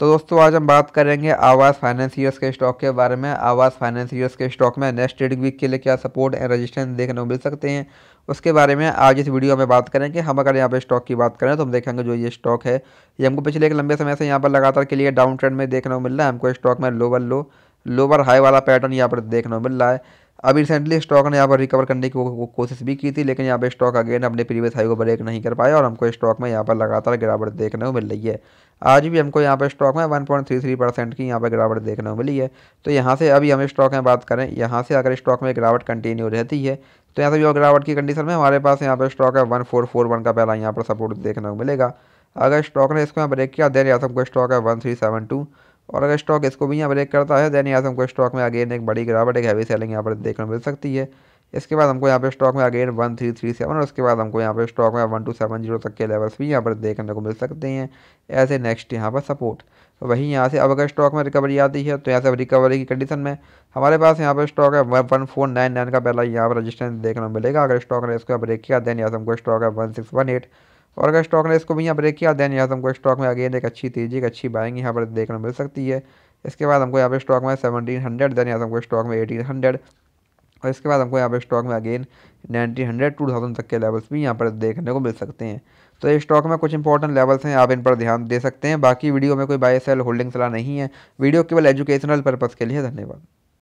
तो दोस्तों आज हम बात करेंगे आवाज़ फाइनेंसियर्स के स्टॉक के बारे में फाइनेंस फाइनेंसियर्स के स्टॉक में नेक्स्ट ट्रेडिंग वीक के लिए क्या सपोर्ट एंड रेजिस्टेंस देखने को मिल सकते हैं उसके बारे में आज इस वीडियो में बात करेंगे हम अगर यहाँ पे स्टॉक की बात करें तो हम देखेंगे जो ये स्टॉक है ये हमको पिछले एक लंबे समय से यहाँ पर लगातार के लिए डाउन ट्रेंड में देखने को मिल रहा है हमको स्टॉक में लोवर लो लोवर हाई वाला पैटर्न यहाँ पर देखने को मिल रहा है अभी रिसेंटली स्टॉक ने यहाँ पर रिकवर करने की कोशिश भी की थी लेकिन यहाँ पर स्टॉक अगेन अपने प्रीवियस हाई को ब्रेक नहीं कर पाया और हमको स्टॉक में यहाँ पर लगातार गिरावट देखने को मिल रही है आज भी हमको यहाँ पर स्टॉक में one point three three percent की यहाँ पर गिरावट देखने को मिली है तो यहाँ से अभी हम स्टॉक में बात करें यहाँ से अगर स्टॉक में गिरावट कंटिन्यू रहती है तो यहाँ से भी गिरावट की कंडीशन में हमारे पास यहाँ पर स्टॉक है वन फोर फोर वन का पहला यहाँ पर सपोर्ट देखने को मिलेगा अगर स्टॉक ने इसको यहाँ ब्रेक किया देन यहाँ से हमको स्टॉक है वन थ्री सेवन टू और अगर स्टॉक इसको भी यहाँ ब्रेक करता है देन यहाँ से हमको स्टॉक में अगेन एक बड़ी गिरावट एक हैवी सेलिंग यहाँ पर देखने को मिल सकती है इसके बाद हमको यहाँ पे स्टॉक में again one three three seven और उसके बाद हमको यहाँ पे स्टॉक में वन टू सेवन जीरो तक के लेवल्स भी यहाँ पर देखने को मिल सकते हैं ऐसे नेक्स्ट यहाँ पर सपोर्ट तो वही वहीं यहाँ से अब अगर स्टॉक में रिकवरी आती है तो यहाँ से रिकवरी की कंडीशन में हमारे पास यहाँ पर स्टॉक है वन फोर नाइन नाइन का पहला यहाँ पर रजिस्टेंस देखने को मिलेगा अगर स्टॉक ने इसको ब्रेक किया देन यहाँ से हमको स्टॉक है वन सिक्स वन एट और अगर स्टॉक ने इसको भी यहाँ ब्रेक किया देन यहाँ से हमको स्टॉक में अगेन एक अच्छी तेजी एक अच्छी बाइंग यहाँ पर देखने को मिल सकती है इसके बाद हमको यहाँ पे स्टॉक में सेवनटीन हंड्रेड देन यहाँ से हमको स्टॉक में एटीन हंड्रेड और इसके बाद हमको यहाँ पे स्टॉक में again nineteen hundred two thousand तक के लेवल्स भी यहाँ पर देखने को मिल सकते हैं तो ये स्टॉक में कुछ इंपॉर्टेंट लेवल्स हैं आप इन पर ध्यान दे सकते हैं बाकी वीडियो में कोई बाय सेल होल्डिंग सलाह नहीं है वीडियो केवल एजुकेशनल पर्पज़ के लिए धन्यवाद